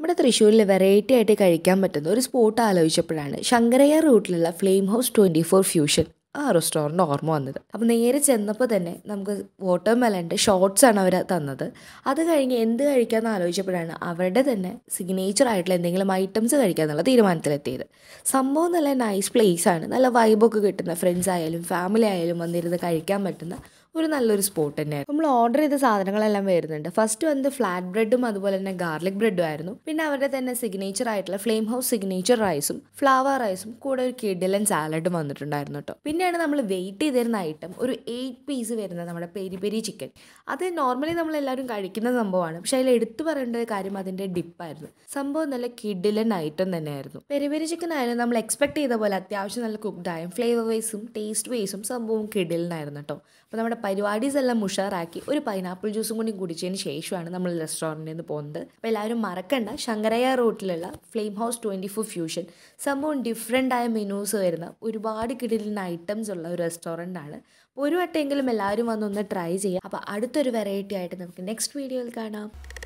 നമ്മുടെ തൃശ്ശൂരിൽ വെറൈറ്റി ആയിട്ട് കഴിക്കാൻ പറ്റുന്ന ഒരു സ്പോട്ട് ആലോചിച്ചപ്പോഴാണ് ശങ്കരയ്യ റൂട്ടിലുള്ള flame house twenty four fusion ആ റെസ്റ്റോറൻറ്റ് ഓർമ്മ വന്നത് അപ്പം നേരെ ചെന്നപ്പോൾ തന്നെ നമുക്ക് വാട്ടർ മെലൻ്റെ ഷോർട്സ് ആണ് അവർ തന്നത് അത് കഴിഞ്ഞ് എന്ത് കഴിക്കാമെന്ന് ആലോചിച്ചപ്പോഴാണ് അവരുടെ തന്നെ സിഗ്നേച്ചർ ആയിട്ടുള്ള എന്തെങ്കിലും ഐറ്റംസ് കഴിക്കാമെന്നുള്ള തീരുമാനത്തിലെത്തിയത് സംഭവം നല്ല നൈസ് പ്ലേസ് ആണ് നല്ല വൈബൊക്കെ കിട്ടുന്ന ഫ്രണ്ട്സ് ആയാലും ഫാമിലി ആയാലും വന്നിരുന്ന് കഴിക്കാൻ പറ്റുന്ന ഒരു നല്ലൊരു സ്പോട്ട് തന്നെയായിരുന്നു നമ്മൾ ഓർഡർ ചെയ്ത സാധനങ്ങളെല്ലാം വരുന്നുണ്ട് ഫസ്റ്റ് വന്ന് ഫ്ലാറ്റ് ബ്രെഡും അതുപോലെ തന്നെ ഗാർലിക് ബ്രെഡും ആയിരുന്നു പിന്നെ അവരുടെ തന്നെ സിഗ്നേച്ചർ ആയിട്ടുള്ള ഫ്ലെയിം ഹൗസ് സിഗ്നേച്ചർ റൈസും ഫ്ലവർ റൈസും കൂടെ ഒരു കിഡിലൻ സാലഡും വന്നിട്ടുണ്ടായിരുന്നു കേട്ടോ പിന്നെയാണ് നമ്മൾ വെയിറ്റ് ചെയ്തിരുന്ന ഐറ്റം ഒരു എയ്റ്റ് പീസ് വരുന്നത് നമ്മുടെ പെരി പെരി ചിക്കൻ അത് നോർമലി നമ്മൾ എല്ലാവരും കഴിക്കുന്ന സംഭവമാണ് പക്ഷെ അതിൽ എടുത്തു പറയേണ്ട കാര്യം അതിൻ്റെ ഡിപ്പായിരുന്നു സംഭവം നല്ല കിഡിലൻ ഐറ്റം തന്നെയായിരുന്നു പെരി പെരി ചിക്കൻ ആയാലും നമ്മൾ എക്സ്പെക്ട് ചെയ്ത പോലെ അത്യാവശ്യം നല്ല കുക്ക്ഡായും ഫ്ലേവർ വൈസും ടേസ്റ്റ് വൈസും സംഭവം കിഡിലിനായിരുന്നു കേട്ടോ അപ്പോൾ നമ്മുടെ പരിപാടീസ് എല്ലാം ഉഷാറാക്കി ഒരു പൈനാപ്പിൾ ജ്യൂസും കൂടി കുടിച്ചതിന് ശേഷമാണ് നമ്മൾ റെസ്റ്റോറൻറ്റിൽ നിന്ന് പോകുന്നത് അപ്പോൾ എല്ലാവരും മറക്കണ്ട ശങ്കരയ്യ റോട്ടിലുള്ള flame house twenty four fusion സംഭവം ഡിഫറെൻ്റ് ആയ മെനൂസ് വരുന്ന ഒരുപാട് കിടിലിന് ഐറ്റംസ് ഉള്ള ഒരു റെസ്റ്റോറൻ്റ് ആണ് ഒരു വട്ടമെങ്കിലും എല്ലാവരും വന്നൊന്ന് ട്രൈ ചെയ്യാം അപ്പോൾ അടുത്തൊരു വെറൈറ്റി ആയിട്ട് നമുക്ക് നെക്സ്റ്റ് വീഡിയോയിൽ കാണാം